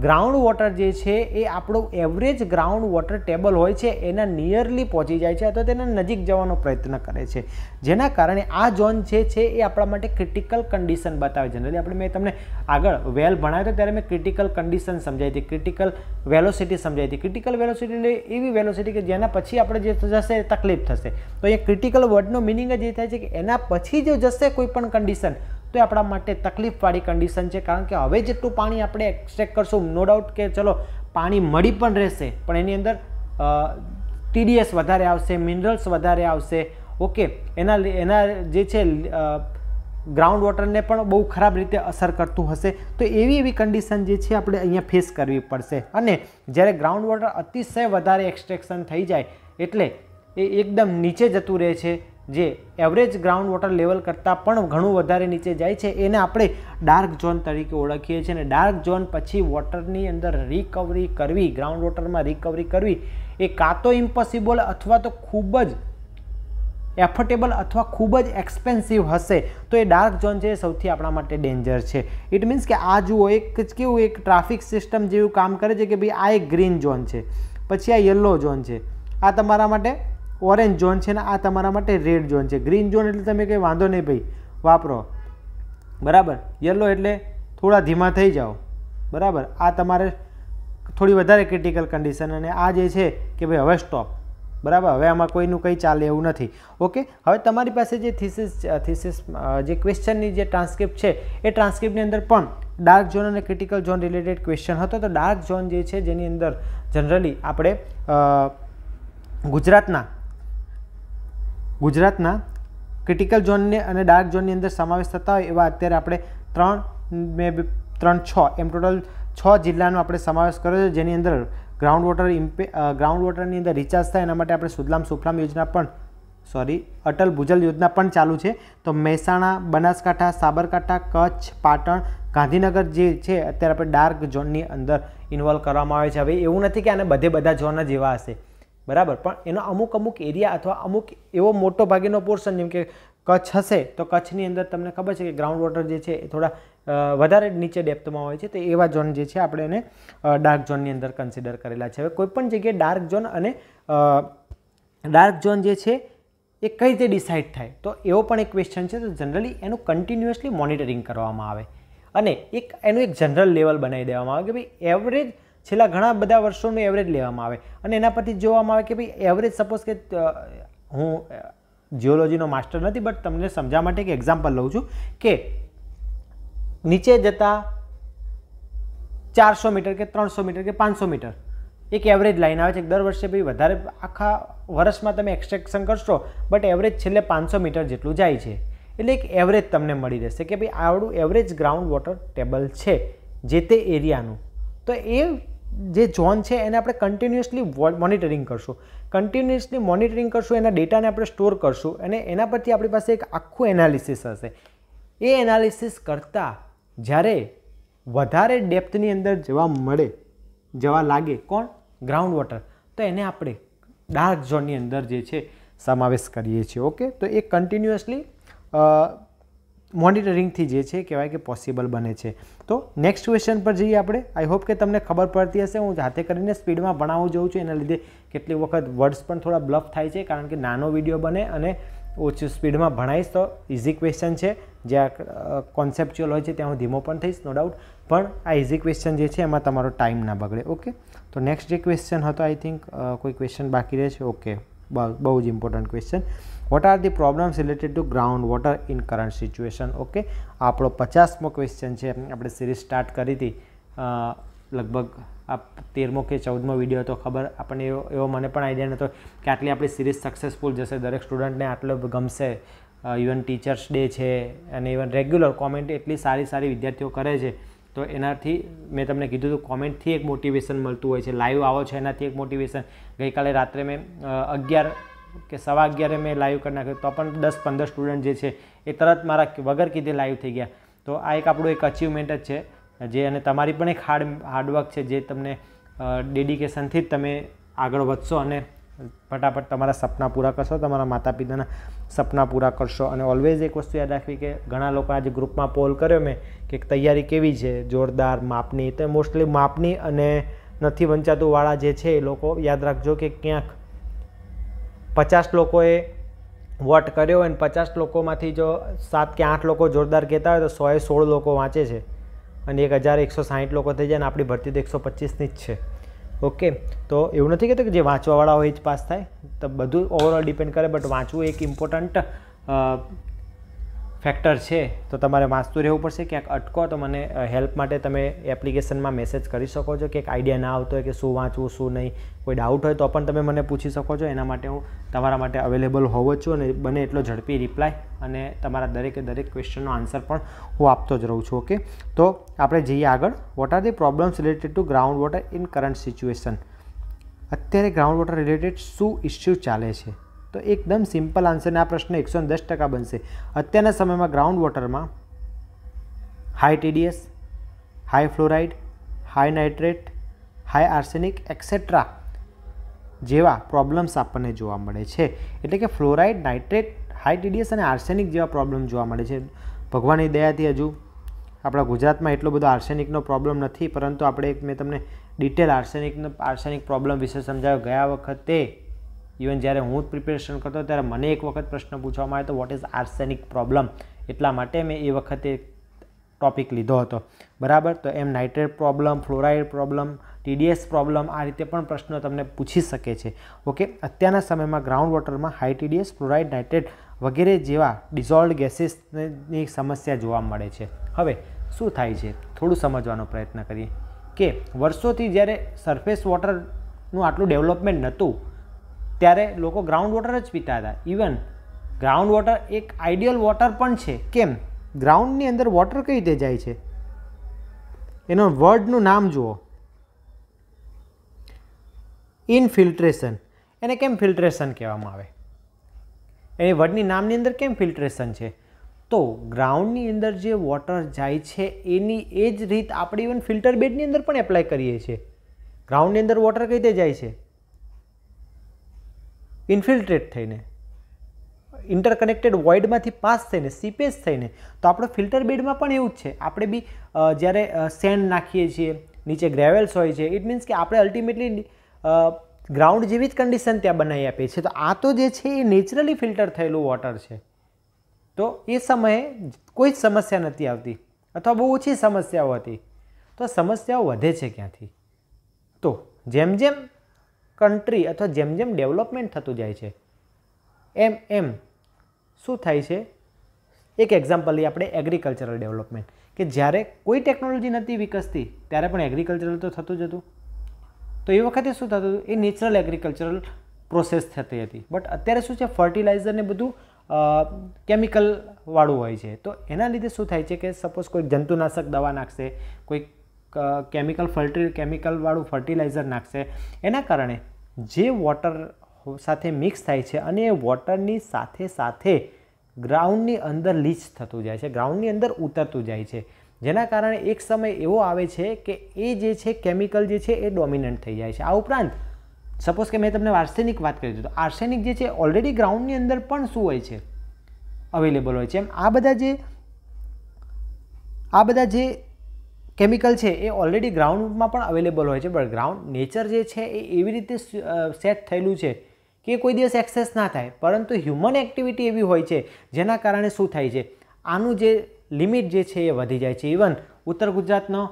ગ્રાઉન્ડ વોટર જે છે એ આપણું એવરેજ ગ્રાઉન્ડ વોટર ટેબલ હોય છે એના નિયરલી પહોંચી જાય છે અથવા તેના નજીક જવાનો પ્રયત્ન કરે છે જેના કારણે આ ઝોન જે છે એ આપણા માટે ક્રિટિકલ કન્ડિશન બતાવે જનરલી આપણે મેં તમને આગળ વેલ ભણાવ્યો હતો ત્યારે મેં ક્રિટિકલ કન્ડિશન સમજાવી હતી ક્રિટિકલ વેલોસિટી સમજાવી હતી ક્રિટિકલ વેલોસિટી એટલે એવી વેલોસિટી કે જેના પછી આપણે જે જશે તકલીફ થશે તો એ ક્રિટિકલ વર્ડનો મિનિંગ જ એ થાય છે કે એના પછી જો જશે કોઈ પણ કન્ડિશન તો એ આપણા માટે તકલીફવાળી કન્ડિશન છે કારણ કે હવે જેટલું પાણી આપણે એક્સટ્રેક્ટ કરશું નો ડાઉટ કે ચલો પાણી મળી પણ રહેશે પણ એની અંદર ટીડીએસ વધારે આવશે મિનરલ્સ વધારે આવશે ઓકે એના એના જે છે ગ્રાઉન્ડ વોટરને પણ બહુ ખરાબ રીતે અસર કરતું હશે તો એવી એવી કન્ડિશન જે છે આપણે અહીંયા ફેસ કરવી પડશે અને જ્યારે ગ્રાઉન્ડ વોટર અતિશય વધારે એક્સટ્રેક્શન થઈ જાય એટલે એ એકદમ નીચે જતું રહે છે જે એવરેજ ગ્રાઉન્ડ વોટર લેવલ કરતાં પણ ઘણું વધારે નીચે જાય છે એને આપણે ડાર્ક ઝોન તરીકે ઓળખીએ છીએ અને ડાર્ક ઝોન પછી વોટરની અંદર રિકવરી કરવી ગ્રાઉન્ડ વોટરમાં રિકવરી કરવી એ કાં તો ઇમ્પોસિબલ અથવા તો ખૂબ જ એફોર્ટેબલ અથવા ખૂબ જ એક્સપેન્સિવ હશે તો એ ડાર્ક ઝોન છે એ સૌથી આપણા માટે ડેન્જર છે ઇટ મીન્સ કે આ જુઓ એક જ કેવું એક ટ્રાફિક સિસ્ટમ જેવું કામ કરે છે કે ભાઈ આ એક ગ્રીન ઝોન છે પછી આ યલો ઝોન છે આ તમારા માટે ઓરેન્જ ઝોન છે ને આ તમારા માટે રેડ ઝોન છે ગ્રીન ઝોન એટલે તમે કંઈ વાંધો નહીં ભાઈ વાપરો બરાબર યલો એટલે થોડા ધીમા થઈ જાઓ બરાબર આ તમારે થોડી વધારે ક્રિટિકલ કન્ડિશન અને આ જે છે કે ભાઈ હવે સ્ટોપ બરાબર હવે આમાં કોઈનું કંઈ ચાલે એવું નથી ઓકે હવે તમારી પાસે જે થિસિસ થિસિસ જે ક્વેશ્ચનની જે ટ્રાન્સક્રિપ્ટ છે એ ટ્રાન્સક્રિપ્ટની અંદર પણ ડાર્ક ઝોન અને ક્રિટિકલ ઝોન રિલેટેડ ક્વેશ્ચન હતો તો ડાર્ક ઝોન જે છે જેની અંદર જનરલી આપણે ગુજરાતના ગુજરાતના ક્રિટિકલ ઝોનને અને ડાર્ક ઝોનની અંદર સમાવેશ થતા હોય એવા અત્યારે આપણે ત્રણ મે ત્રણ છ એમ ટોટલ છ જિલ્લાનો આપણે સમાવેશ કર્યો છે જેની અંદર ગ્રાઉન્ડ વોટર ઇમ્પે ગ્રાઉન્ડ વોટરની અંદર રિચાર્જ થાય એના માટે આપણે સુદલામ સુફલામ યોજના પણ સોરી અટલ ભૂજલ યોજના પણ ચાલુ છે તો મહેસાણા બનાસકાંઠા સાબરકાંઠા કચ્છ પાટણ ગાંધીનગર જે છે અત્યારે આપણે ડાર્ક ઝોનની અંદર ઇન્વોલ્વ કરવામાં આવે છે હવે એવું નથી કે આને બધે બધા ઝોન જ એવા હશે બરાબર પણ એનો અમુક અમુક એરિયા અથવા અમુક એવો મોટો ભાગેનો પોર્શન જેમ કે કચ્છ હશે તો કચ્છની અંદર તમને ખબર છે કે ગ્રાઉન્ડ વોટર જે છે એ થોડા વધારે નીચે ડેપ્થમાં હોય છે તો એવા ઝોન જે છે આપણે એને ડાર્ક ઝોનની અંદર કન્સિડર કરેલા છે હવે કોઈપણ જગ્યાએ ડાર્ક ઝોન અને ડાર્ક ઝોન જે છે એ કઈ રીતે ડિસાઇડ થાય તો એવો પણ એક ક્વેશ્ચન છે તો જનરલી એનું કન્ટિન્યુઅસલી મોનિટરિંગ કરવામાં આવે અને એક એનું એક જનરલ લેવલ બનાવી દેવામાં આવે કે ભાઈ એવરેજ છેલ્લા ઘણા બધા વર્ષોનું એવરેજ લેવામાં આવે અને એના પરથી જોવામાં આવે કે ભાઈ એવરેજ સપોઝ કે હું જીઓલોજીનો માસ્ટર નથી બટ તમને સમજાવવા માટે એક એક્ઝામ્પલ લઉં છું કે નીચે જતાં ચારસો મીટર કે ત્રણસો મીટર કે પાંચસો મીટર એક એવરેજ લાઈન આવે છે દર વર્ષે ભાઈ વધારે આખા વર્ષમાં તમે એક્સટ્રેક્શન કરશો બટ એવરેજ છેલ્લે પાંચસો મીટર જેટલું જાય છે એટલે એક એવરેજ તમને મળી રહેશે કે ભાઈ આવડું એવરેજ ગ્રાઉન્ડ વોટર ટેબલ છે જે તે એરિયાનું તો એ જે ઝોન છે એને આપણે કન્ટિન્યુઅસલી મોનિટરિંગ કરશું કન્ટિન્યુઅસલી મોનિટરિંગ કરશું એના ડેટાને આપણે સ્ટોર કરશું અને એના પરથી આપણી પાસે એક આખું એનાલિસિસ હશે એ એનાલિસિસ કરતાં જ્યારે વધારે ડેપ્થની અંદર જવા મળે જવા લાગે કોણ ગ્રાઉન્ડ વોટર તો એને આપણે ડાર્ક ઝોનની અંદર જે છે સમાવેશ કરીએ છીએ ઓકે તો એ કન્ટિન્યુઅસલી મોનિટરિંગથી જે છે કહેવાય કે પોસિબલ બને છે તો નેક્સ્ટ ક્વેશ્ચન પર જઈએ આપણે આઈ હોપ કે તમને ખબર પડતી હશે હું જાતે કરીને સ્પીડમાં ભણાવું જઉં છું એના લીધે કેટલી વખત વર્ડ્સ પણ થોડા બ્લફ થાય છે કારણ કે નાનો વિડીયો બને અને ઓછી સ્પીડમાં ભણાવીશ તો ઇઝી ક્વેશ્ચન છે જે આ કોન્સેપ્ચ્યુઅલ હોય છે ત્યાં હું ધીમો પણ થઈશ નો ડાઉટ પણ આ ઇઝી ક્વેશ્ચન જે છે એમાં તમારો ટાઈમ ના બગડે ઓકે તો નેક્સ્ટ જે ક્વેશ્ચન હતો આઈ થિંક કોઈ ક્વેશ્ચન બાકી રહેશે ઓકે બહુ જ important question what are the problems related to ground water in current situation okay આપણો પચાસમો ક્વેશ્ચન છે આપણે સિરીઝ સ્ટાર્ટ કરી હતી લગભગ આ તેરમો કે ચૌદમો વિડીયો હતો ખબર આપણને એવો એવો મને પણ આઈડિયા નહોતો કે આટલી આપણી સિરીઝ સક્સેસફુલ જશે દરેક સ્ટુડન્ટને આટલો ગમશે ઇવન ટીચર્સ ડે છે અને ઇવન રેગ્યુલર કોમેન્ટ એટલી સારી સારી વિદ્યાર્થીઓ કરે છે તો એનાથી મેં તમને કીધું હતું કોમેન્ટથી એક મોટિવેશન મળતું હોય છે લાઈવ આવો છે એનાથી એક મોટિવેશન ગઈકાલે રાત્રે મેં અગિયાર કે સવા અગિયારે મેં લાઈવ કરી નાખ્યું તો પણ દસ પંદર સ્ટુડન્ટ જે છે એ તરત મારા વગર કીધે લાઈવ થઈ ગયા તો આ એક આપણું એક અચિવમેન્ટ જ છે જે અને તમારી પણ એક હાર્ડ હાર્ડવર્ક છે જે તમને ડેડિકેશનથી જ તમે આગળ વધશો અને ફટાફટ તમારા સપના પૂરા કરશો તમારા માતા પિતાના સપના પૂરા કરશો અને ઓલવેઝ એક વસ્તુ યાદ રાખવી કે ઘણા લોકો આજે ગ્રુપમાં પોલ કર્યો મેં કે તૈયારી કેવી છે જોરદાર માપની તો મોસ્ટલી માપની અને નથી વંચાતું વાળા જે છે એ લોકો યાદ રાખજો કે ક્યાંક પચાસ લોકોએ વોટ કર્યો હોય અને પચાસ લોકોમાંથી જો સાત કે આઠ લોકો જોરદાર કહેતા હોય તો સોએ સોળ લોકો વાંચે છે અને એક હજાર એકસો સાહીઠ લોકો થઈ જાય અને આપણી ભરતી તો એકસો પચીસની જ છે ઓકે તો એવું નથી કહેતું કે જે વાંચવાવાળા હોય એ જ પાસ થાય તો બધું ઓવરઓલ ડિપેન્ડ કરે બટ વાંચવું એક ઇમ્પોર્ટન્ટ ફેક્ટર છે તો તમારે વાંચતું રહેવું પડશે ક્યાંક અટકો તો મને હેલ્પ માટે તમે એપ્લિકેશનમાં મેસેજ કરી શકો છો કે આઈડિયા ના આવતો હોય કે શું વાંચવું શું નહીં કોઈ ડાઉટ હોય તો પણ તમે મને પૂછી શકો છો એના માટે હું તમારા માટે અવેલેબલ હોવો છું અને બને એટલો ઝડપી રિપ્લાય અને તમારા દરેકે દરેક ક્વેશ્ચનનો આન્સર પણ હું આપતો જ રહું છું ઓકે તો આપણે જઈએ આગળ what are the problems related to ground water in current situation અત્યારે ગ્રાઉન્ડ વોટર રિલેટેડ શું ઇસ્યુ ચાલે છે તો એકદમ સિમ્પલ આન્સરને આ પ્રશ્ન એકસો દસ ટકા બનશે અત્યારના સમયમાં ગ્રાઉન્ડ વોટરમાં high TDS high fluoride high nitrate high arsenic etcetera જેવા પ્રોબ્લેમ્સ આપણને જોવા મળે છે એટલે કે ફ્લોરાઇડ નાઇટ્રેટ હાઈ ટીડીએસ અને આર્સેનિક જેવા પ્રોબ્લેમ જોવા મળે છે ભગવાનની દયાથી હજુ આપણા ગુજરાતમાં એટલો બધો આર્સેનિકનો પ્રોબ્લેમ નથી પરંતુ આપણે મેં તમને ડિટેલ આર્સેનિકનો આર્સેનિક પ્રોબ્લેમ વિશે સમજાવ્યો ગયા વખતે ઇવન જ્યારે હું પ્રિપેરેશન કરતો ત્યારે મને એક વખત પ્રશ્ન પૂછવામાં આવ્યો તો વોટ ઇઝ આર્સેનિક પ્રોબ્લમ એટલા માટે મેં એ વખતે ટોપિક લીધો હતો બરાબર તો એમ nitrate problem fluoride problem TDS problem આ રીતે પણ પ્રશ્નો તમને પૂછી શકે છે ઓકે અત્યારના સમયમાં ગ્રાઉન્ડ વોટરમાં હાઈ ટીડીએસ ફ્લોરાઇડ નાઇટ્રેટ વગેરે જેવા ડિઝોલ્ડ ગેસીસની સમસ્યા જોવા મળે છે હવે શું થાય છે થોડું સમજવાનો પ્રયત્ન કરીએ કે વર્ષોથી જ્યારે સરફેસ વોટરનું આટલું ડેવલપમેન્ટ નહોતું ત્યારે લોકો ગ્રાઉન્ડ વોટર જ પીતા હતા ઇવન ગ્રાઉન્ડ વોટર એક આઈડિયલ વોટર પણ છે કેમ ગ્રાઉન્ડની અંદર વોટર કઈ રીતે જાય છે એનો વર્ડનું નામ જુઓ ઇનફિલ્ટ્રેશન એને કેમ ફિલ્ટ્રેશન કહેવામાં આવે એ વર્ડની નામની અંદર કેમ ફિલ્ટ્રેશન છે તો ગ્રાઉન્ડની અંદર જે વોટર જાય છે એની એ જ રીત આપણે ઇવન ફિલ્ટર બેડની અંદર પણ એપ્લાય કરીએ છીએ ગ્રાઉન્ડની અંદર વોટર કઈ રીતે જાય છે ઇન્ફિલ્ટ્રેટ થઈને ઇન્ટરકનેક્ટેડ વોઇડમાંથી પાસ થઈને સીપેજ થઈને તો આપણો ફિલ્ટર બેડમાં પણ એવું જ છે આપણે બી જ્યારે સેન્ડ નાખીએ છીએ નીચે ગ્રેવેલ્સ હોય છે ઇટ મીન્સ કે આપણે અલ્ટિમેટલી ગ્રાઉન્ડ જેવી જ કન્ડિશન ત્યાં બનાવી આપીએ છીએ તો આ તો જે છે એ નેચરલી ફિલ્ટર થયેલું વોટર છે તો એ સમયે કોઈ જ સમસ્યા નથી આવતી અથવા બહુ ઓછી સમસ્યાઓ હતી તો સમસ્યાઓ વધે છે ક્યાંથી તો જેમ જેમ કન્ટ્રી અથવા જેમ જેમ ડેવલપમેન્ટ થતું જાય છે એમ એમ શું થાય છે એક એક્ઝામ્પલ લઈએ આપણે એગ્રીકલ્ચરલ ડેવલપમેન્ટ કે જ્યારે કોઈ ટેકનોલોજી નહોતી વિકસતી ત્યારે પણ એગ્રીકલ્ચરલ તો થતું જ હતું તો એ વખતે શું થતું હતું એ નેચરલ એગ્રીકલ્ચરલ પ્રોસેસ થતી હતી બટ અત્યારે શું છે ફર્ટિલાઇઝર ને બધું કેમિકલવાળું હોય છે તો એના લીધે શું થાય છે કે સપોઝ કોઈ જંતુનાશક દવા નાખશે કોઈક કેમિકલ ફર્ટિ કેમિકલવાળું ફર્ટિલાઇઝર નાખશે એના કારણે જે વોટર સાથે મિક્સ થાય છે અને એ વોટરની સાથે સાથે ગ્રાઉન્ડની અંદર લીચ થતું જાય છે ગ્રાઉન્ડની અંદર ઉતરતું જાય છે જેના કારણે એક સમય એવો આવે છે કે એ જે છે કેમિકલ જે છે એ ડોમિનન્ટ થઈ જાય છે આ ઉપરાંત સપોઝ કે મેં તમને આર્સેનિક વાત કરી તો આર્સેનિક જે છે ઓલરેડી ગ્રાઉન્ડની અંદર પણ શું હોય છે અવેલેબલ હોય છે એમ આ બધા જે આ બધા જે કેમિકલ છે એ ઓલરેડી ગ્રાઉન્ડમાં પણ અવેલેબલ હોય છે બટ ગ્રાઉન્ડ નેચર જે છે એ એવી રીતે સેટ થયેલું છે કે કોઈ દિવસ એક્સેસ ના થાય પરંતુ હ્યુમન એક્ટિવિટી એવી હોય છે જેના કારણે શું થાય છે આનું જે લિમિટ જે છે એ વધી જાય છે ઇવન ઉત્તર ગુજરાતનો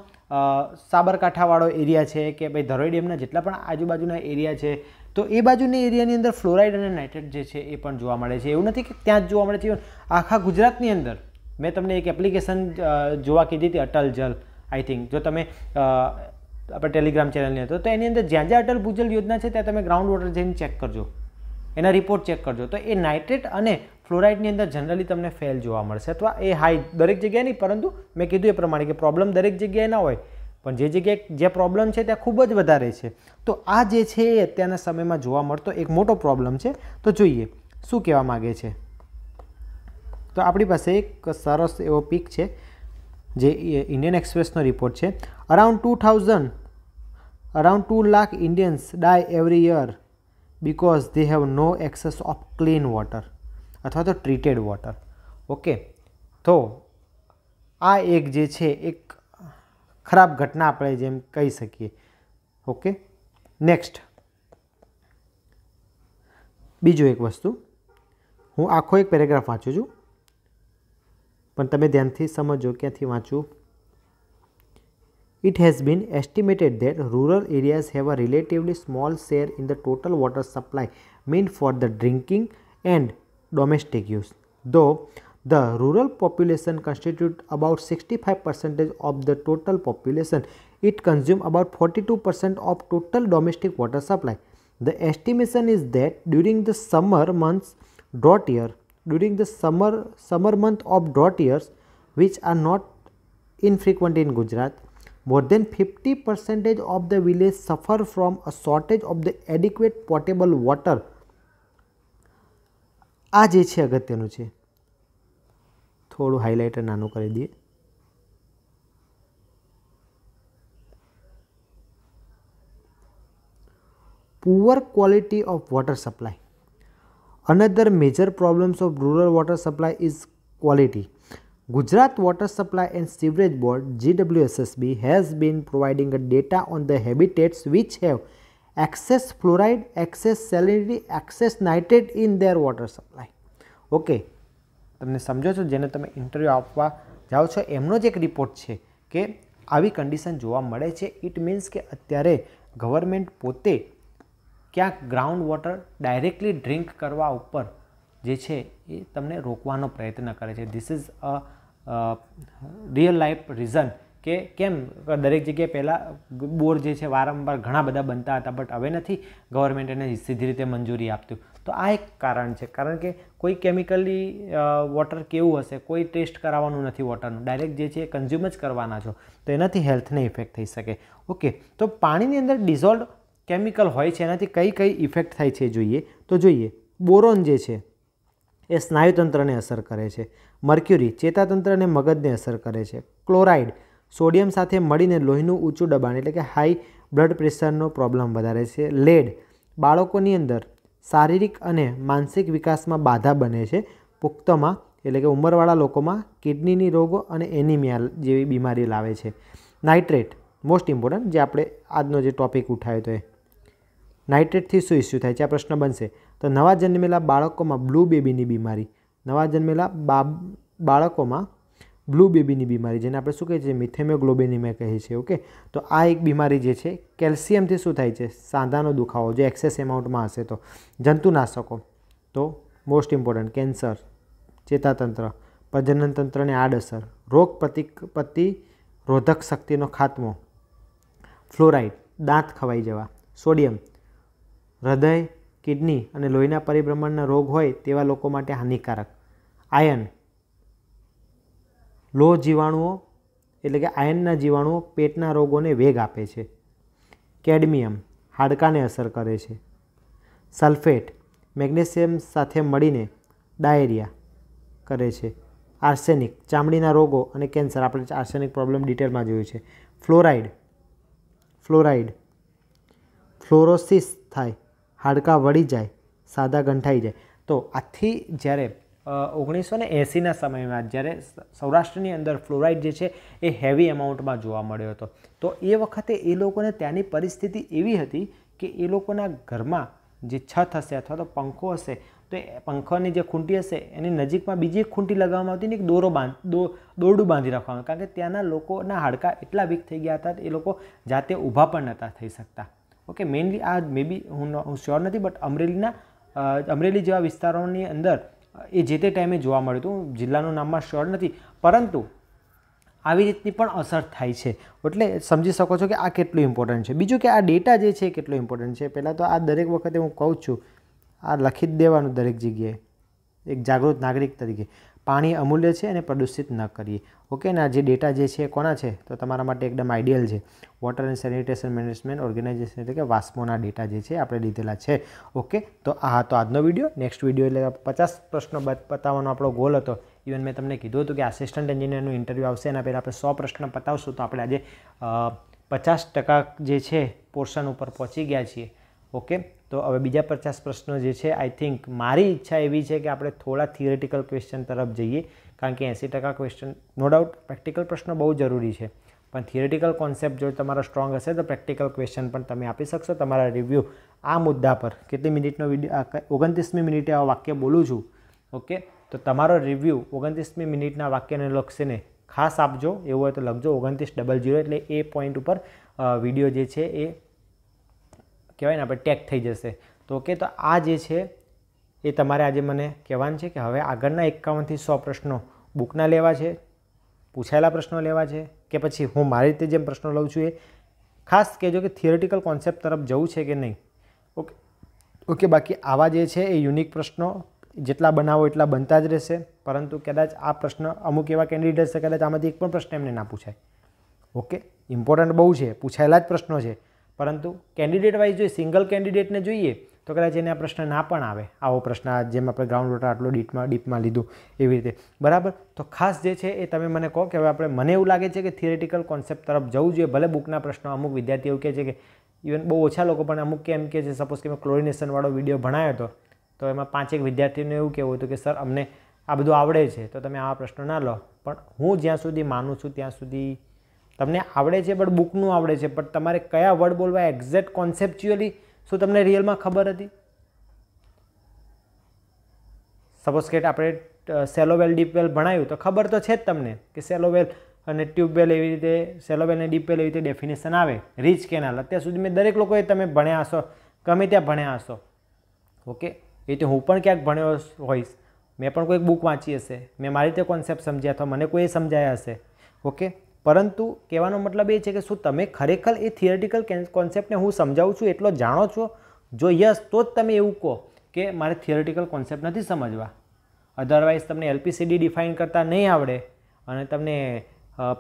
સાબરકાંઠાવાળો એરિયા છે કે ભાઈ ધરોઈ ડેમના જેટલા પણ આજુબાજુના એરિયા છે તો એ બાજુની એરિયાની અંદર ફ્લોરાઇડ અને નાઇટ્રેટ જે છે એ પણ જોવા મળે છે એવું નથી કે ત્યાં જ જોવા મળે છે આખા ગુજરાતની અંદર મેં તમને એક એપ્લિકેશન જોવા કીધી હતી અટલ જલ આઈ થિંક જો તમે આપણે ટેલિગ્રામ ચેનલની હતો તો એની અંદર જ્યાં જ્યાં અટલ ભૂજલ યોજના છે ત્યાં તમે ગ્રાઉન્ડ વોટર જઈને ચેક કરજો એના રિપોર્ટ ચેક કરજો તો એ નાઇટ્રેટ અને ફ્લોરાઇડની અંદર જનરલી તમને ફેલ જોવા મળશે અથવા એ હાઈ દરેક જગ્યાએ નહીં પરંતુ મેં કીધું એ પ્રમાણે કે પ્રોબ્લેમ દરેક જગ્યાએ ના હોય પણ જે જગ્યાએ જે પ્રોબ્લેમ છે ત્યાં ખૂબ જ વધારે છે તો આ જે છે એ અત્યારના સમયમાં જોવા મળતો એક મોટો પ્રોબ્લેમ છે તો જોઈએ શું કહેવા માગે છે તો આપણી પાસે એક સરસ એવો પીક છે જે ઇન્ડિયન એક્સપ્રેસનો રિપોર્ટ છે around two thousand around two lakh Indians die every year because they have no access of clean water અથવા તો ટ્રીટેડ વોટર ઓકે તો આ એક જે છે એક ખરાબ ઘટના આપણે જેમ કહી શકીએ ઓકે નેક્સ્ટ બીજું એક વસ્તુ હું આખો એક પેરેગ્રાફ વાંચું છું પણ તમે ધ્યાનથી સમજો ક્યાંથી વાંચવું it has been estimated that rural areas have a relatively small share in the total water supply mean for the drinking and domestic use though The rural population constitute about 65 percentage of the total population. It consumes about 42 percent of total domestic water supply. The estimation is that during the summer months drought year, during the summer summer month of drought years which are not infrequent in Gujarat. More than 50 percentage of the village suffer from a shortage of the adequate potable water. આ જે છે અગત્યનું છે થોડું highlighter નાનું કરી દઈએ poor quality of water supply Another major problems of rural water supply is quality. Gujarat Water Supply and Sewerage Board GWSSB has been providing data on the habitats which have excess fluoride, excess salinity, excess nitrate in their water supply. Okay તમને સમજો છો જેને તમે interview આપવા જાઓ છો એમનો જ એક રિપોર્ટ છે કે આવી કન્ડિશન જોવા મળે છે ઇટ મીન્સ કે અત્યારે ગવર્મેન્ટ પોતે ક્યાંક ગ્રાઉન્ડ વોટર ડાયરેક્ટલી ડ્રિંક કરવા ઉપર જે છે એ તમને રોકવાનો પ્રયત્ન કરે છે this is a real life reason કે કેમ દરેક જગ્યાએ પહેલાં બોર જે છે વારંવાર ઘણા બધા બનતા હતા બટ હવે નથી ગવર્મેન્ટ એને સીધી રીતે મંજૂરી આપતું તો આ એક કારણ છે કારણ કે કોઈ કેમિકલી વોટર કેવું હશે કોઈ ટેસ્ટ કરાવવાનું નથી વોટરનું ડાયરેક્ટ જે છે એ કન્ઝ્યુમ જ કરવાના છો તો એનાથી હેલ્થને ઇફેક્ટ થઈ શકે ઓકે તો પાણીની અંદર ડિઝોલ્વ કેમિકલ હોય છે એનાથી કઈ કઈ ઇફેક્ટ થાય છે જોઈએ તો જોઈએ બોરોન જે છે એ સ્નાયુતંત્રને અસર કરે છે મર્ક્યુરી ચેતાતંત્રને મગજને અસર કરે છે ક્લોરાઇડ સોડિયમ સાથે મળીને લોહીનું ઊંચું દબાણ એટલે કે હાઈ બ્લડ પ્રેશરનો પ્રોબ્લેમ વધારે છે લેડ બાળકોની અંદર શારીરિક અને માનસિક વિકાસમાં બાધા બને છે પુખ્તમાં એટલે કે ઉંમરવાળા લોકોમાં કિડનીની રોગો અને એનિમિયા જેવી બીમારી લાવે છે નાઇટ્રેટ મોસ્ટ ઇમ્પોર્ટન્ટ જે આપણે આજનો જે ટોપિક ઉઠાવ્યો તો એ નાઇટ્રેટથી શું ઇસ્યુ થાય છે આ પ્રશ્ન બનશે તો નવા જન્મેલા બાળકોમાં બ્લુ બેબીની બીમારી નવા જન્મેલા બાળકોમાં બ્લુ બેબીની બીમારી જેને આપણે શું કહીએ છીએ મિથેમોગ્લોબિનિમિયા કહીએ છીએ ઓકે તો આ એક બીમારી જે છે કેલ્શિયમથી શું થાય છે સાંધાનો દુખાવો જે એક્સેસ એમાઉન્ટમાં હશે તો જંતુનાશકો તો મોસ્ટ ઇમ્પોર્ટન્ટ કેન્સર ચેતાતંત્ર પ્રજનનતંત્રને આડઅસર રોગ પ્રતિરોધક શક્તિનો ખાત્મો ફ્લોરાઇડ દાંત ખવાઈ જવા સોડિયમ હૃદય કિડની અને લોહીના પરિભ્રમણના રોગ હોય તેવા લોકો માટે હાનિકારક આયન લો જીવાણુઓ એટલે કે આયનના જીવાણુઓ પેટના રોગોને વેગ આપે છે કેડમિયમ હાડકાને અસર કરે છે સલ્ફેટ મેગ્નેશિયમ સાથે મળીને ડાયરિયા કરે છે આર્સેનિક ચામડીના રોગો અને કેન્સર આપણે આર્સેનિક પ્રોબ્લેમ ડિટેલમાં જોયું છે ફ્લોરાઇડ ફ્લોરાઇડ ફ્લોરોસિસ થાય હાડકાં વળી જાય સાદા ગંઠાઈ જાય તો આથી જ્યારે ઓગણીસો ને એંસીના સમયમાં જ્યારે સૌરાષ્ટ્રની અંદર ફ્લોરાઇડ જે છે એ હેવી એમાઉન્ટમાં જોવા મળ્યો હતો તો એ વખતે એ લોકોને ત્યાંની પરિસ્થિતિ એવી હતી કે એ લોકોના ઘરમાં જે છત હશે અથવા તો પંખો હશે તો એ પંખાની જે ખૂંટી હશે એની નજીકમાં બીજી એક ખૂંટી લગાવવામાં આવતી ને એક દોરો બાંધ દોરડું બાંધી રાખવામાં કારણ કે ત્યાંના લોકોના હાડકાં એટલા વીક થઈ ગયા હતા એ લોકો જાતે ઊભા પણ નહોતા થઈ શકતા ઓકે મેઇનલી આ મેબી હું હું શ્યોર નથી બટ અમરેલીના અમરેલી જેવા વિસ્તારોની અંદર એ જે તે ટાઈમે જોવા મળ્યું હતું જિલ્લાનું નામમાં શ્યોર નથી પરંતુ આવી રીતની પણ અસર થાય છે એટલે સમજી શકો છો કે આ કેટલું ઇમ્પોર્ટન્ટ છે બીજું કે આ ડેટા જે છે કેટલો ઇમ્પોર્ટન્ટ છે પહેલાં તો આ દરેક વખતે હું કહું છું આ લખી જ દેવાનું દરેક જગ્યાએ એક જાગૃત નાગરિક તરીકે પાણી અમૂલ્ય છે અને પ્રદૂષિત ન કરીએ ઓકે ના જે ડેટા જે છે કોના છે તો તમારા માટે એકદમ આઈડિયલ છે water and sanitation management organisation એટલે કે વાસ્મોના ડેટા જે છે આપણે લીધેલા છે ઓકે તો આ હતો આજનો વિડીયો નેક્સ્ટ વિડીયો એટલે પચાસ પ્રશ્નો બતાવવાનો આપણો ગોલ હતો ઇવન મેં તમને કીધું હતું કે આસિસ્ટન્ટ એન્જિનિયરનું ઇન્ટરવ્યૂ આવશે એના પહેલાં આપણે સો પ્રશ્ન પતાવશું તો આપણે આજે પચાસ ટકા જે છે પોર્શન ઉપર પહોંચી ગયા છીએ ઓકે તો હવે બીજા પચાસ પ્રશ્નો જે છે આઈ થિંક મારી ઈચ્છા એવી છે કે આપણે થોડા થિયરેટિકલ ક્વેશ્ચન તરફ જઈએ કારણ કે એંસી ટકા ક્વેશ્ચન નો ડાઉટ પ્રેક્ટિકલ પ્રશ્નો બહુ જરૂરી છે પણ થિયરેટિકલ કોન્સેપ્ટ જો તમારો સ્ટ્રોંગ હશે તો પ્રેક્ટિકલ ક્વેશ્ચન પણ તમે આપી શકશો તમારા રિવ્યૂ આ મુદ્દા પર કેટલી મિનિટનો વિડીયો ઓગણત્રીસમી મિનિટે આ વાક્ય બોલું છું ઓકે તો તમારો રિવ્યૂ ઓગણત્રીસમી મિનિટના વાક્યને લક્ષીને ખાસ આપજો એવું હોય તો લખજો ઓગણત્રીસ ડબલ જીરો એટલે એ પોઈન્ટ ઉપર વિડીયો જે છે એ કહેવાય ને આપણે ટેક થઈ જશે તો ઓકે તો આ જે છે એ તમારે આજે મને કહેવાનું છે કે હવે આગળના એકાવનથી સો પ્રશ્નો બુકના લેવા છે પૂછાયેલા પ્રશ્નો લેવા છે કે પછી હું મારી રીતે જેમ પ્રશ્નો લઉં છું એ ખાસ કહેજો કે થિયરિટિકલ કોન્સેપ્ટ તરફ જવું છે કે નહીં ઓકે ઓકે બાકી આવા જે છે એ યુનિક પ્રશ્નો જેટલા બનાવો એટલા બનતા જ રહેશે પરંતુ કદાચ આ પ્રશ્ન અમુક એવા કેન્ડિડેટ્સ છે કદાચ આમાંથી એક પણ પ્રશ્ન એમને ના પૂછાય ઓકે ઇમ્પોર્ટન્ટ બહુ છે પૂછાયેલા જ પ્રશ્નો છે પરંતુ કેન્ડિડેટ વાઇઝ જોઈએ સિંગલ કેન્ડિડેટને જોઈએ તો કદાચ એને આ પ્રશ્ન ના પણ આવે આવો પ્રશ્ન જેમ આપણે ગ્રાઉન્ડ વોટર આટલો ડીપમાં ડીપમાં લીધું એવી રીતે બરાબર તો ખાસ જે છે એ તમે મને કહો કે હવે આપણે મને એવું લાગે છે કે થિયરેટિકલ કોન્સેપ્ટ તરફ જવું જોઈએ ભલે બુકના પ્રશ્નો અમુક વિદ્યાર્થીઓ કહે છે કે ઇવન બહુ ઓછા લોકો પણ અમુક કેમ કે છે સપોઝ કે મેં ક્લોરિનેશનવાળો વિડીયો ભણાયો હતો તો એમાં પાંચેક વિદ્યાર્થીઓને એવું કહેવું હતું કે સર અમને આ બધું આવડે છે તો તમે આવા પ્રશ્નો ના લો પણ હું જ્યાં સુધી માનું છું ત્યાં સુધી તમને આવડે છે પણ બુકનું આવડે છે પણ તમારે કયા વર્ડ બોલવા એક્ઝેક્ટ કોન્સેપ્ચ્યુઅલી શું તમને રિયલમાં ખબર હતી સપોઝ કે આપણે સેલોવેલ ડીપવેલ ભણાયું તો ખબર તો છે જ તમને કે સેલોવેલ અને ટ્યુબવેલ એવી રીતે સેલોવેલ અને ડીપવેલ એવી રીતે ડેફિનેશન આવે રીચ કેનાલ અત્યાર સુધી મેં દરેક લોકોએ તમે ભણ્યા હશો ગમે ત્યાં ભણ્યા હશો ઓકે એ રીતે હું પણ ક્યાંક ભણ્યો હોઈશ મેં પણ કોઈક બુક વાંચી હશે મેં મારી રીતે કોન્સેપ્ટ સમજ્યા અથવા મને કોઈ સમજાયા હશે ઓકે પરંતુ કહેવાનો મતલબ એ છે કે શું તમે ખરેખર એ થિયરિટિકલ કોન્સેપ્ટને હું સમજાવું છું એટલો જાણો છો જો યસ તો જ તમે એવું કહો કે મારે થિયરિટિકલ કોન્સેપ્ટ નથી સમજવા અધરવાઇઝ તમને એલપીસીડી ડિફાઇન કરતા નહીં આવડે અને તમને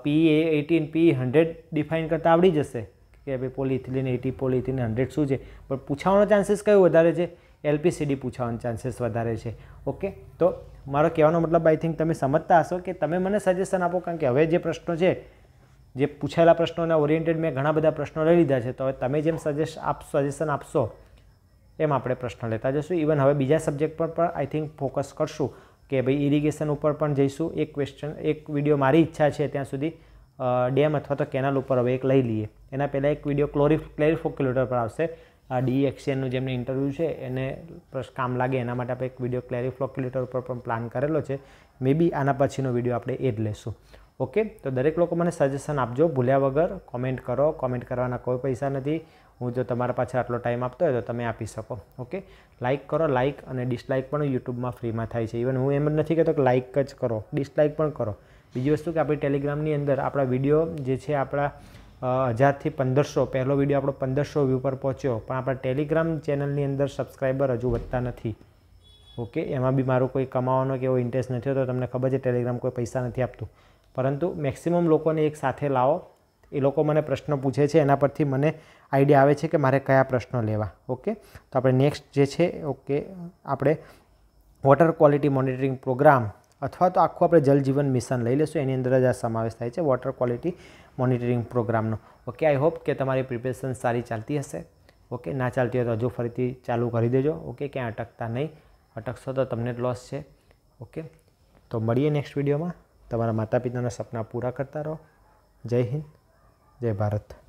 P A eighteen P hundred define કરતાં આવડી જશે કે ભાઈ પોલિથિલિન એટી પોલિથિન હંડ્રેડ શું છે પણ પૂછવાનો ચાન્સીસ કયો વધારે છે એલપીસીડી પૂછાવાનો ચાન્સીસ વધારે છે ઓકે તો મારો કહેવાનો મતલબ આઈ થિંક તમે સમજતા હશો કે તમે મને સજેશન આપો કારણ કે હવે જે પ્રશ્નો છે જે પૂછાયેલા પ્રશ્નોના ઓરિએન્ટેડ મેં ઘણા બધા પ્રશ્નો લઈ લીધા છે તો હવે તમે જેમ સજેસ્ટ આપ સજેશન આપશો એમ આપણે પ્રશ્ન લેતા જશું ઇવન હવે બીજા સબ્જેક્ટ પર પણ આઈ થિંક ફોકસ કરશું કે ભાઈ ઇરિગેશન ઉપર પણ જઈશું એક ક્વેશ્ચન એક વિડીયો મારી ઈચ્છા છે ત્યાં સુધી ડેમ અથવા તો કેનાલ ઉપર હવે એક લઈ લઈએ એના પહેલાં એક વિડીયો ક્લોરી ક્લેરિફોક્યુલેટર પર આવશે આ ડી એક્સચેન્જનું જેમને ઇન્ટરવ્યૂ છે એને કામ લાગે એના માટે આપણે એક વિડીયો ક્લેરિફ્લોક્યુલેટર ઉપર પણ પ્લાન કરેલો છે મે બી આના પછીનો વિડીયો આપણે એ જ લેશું ઓકે તો દરેક લોકો મને સજેશન આપજો ભૂલ્યા વગર કોમેન્ટ કરો કોમેન્ટ કરવાના કોઈ પૈસા નથી હું જો તમારા પાછળ આટલો ટાઈમ આપતો હોય તો તમે આપી શકો ઓકે લાઇક કરો લાઇક અને ડિસલાઇક પણ યુટ્યુબમાં ફ્રીમાં થાય છે ઇવન હું એમ જ નથી કહેતો કે લાઇક જ કરો ડિસલાઇક પણ કરો બીજી વસ્તુ કે આપણી ટેલિગ્રામની અંદર આપણા વિડીયો જે છે આપણા હજારથી પંદરસો પહેલો વિડીયો આપણો પંદરસો વ્યૂ પર પહોંચ્યો પણ આપણા ટેલિગ્રામ ચેનલની અંદર સબસ્ક્રાઈબર હજુ વધતા નથી ઓકે એમાં બી મારો કોઈ કમાવાનો કે એવો ઇન્ટરેસ્ટ નથી હોતો તમને ખબર છે ટેલિગ્રામ કોઈ પૈસા નથી આપતું પરંતુ મેક્સિમમ લોકોને એક સાથે લાવો એ લોકો મને પ્રશ્નો પૂછે છે એના પરથી મને આઈડિયા આવે છે કે મારે કયા પ્રશ્નો લેવા ઓકે તો આપણે નેક્સ્ટ જે છે ઓકે આપણે વોટર ક્વોલિટી મોનિટરિંગ પ્રોગ્રામ અથવા તો આખું આપણે જલજીવન મિશન લઈ લઈશું એની અંદર જ આ સમાવેશ થાય છે વોટર ક્વોલિટી મોનિટરિંગ પ્રોગ્રામનો ઓકે આઈ હોપ કે તમારી પ્રિપેરેશન સારી ચાલતી હશે ઓકે ના ચાલતી હોય તો હજુ ફરીથી ચાલુ કરી દેજો ઓકે ક્યાં અટકતા નહીં અટકશો તો તમને જ લોસ છે ઓકે તો મળીએ નેક્સ્ટ વિડીયોમાં તમારા માતા પિતાના સપના પૂરા કરતા રહો જય હિન્દ જય ભારત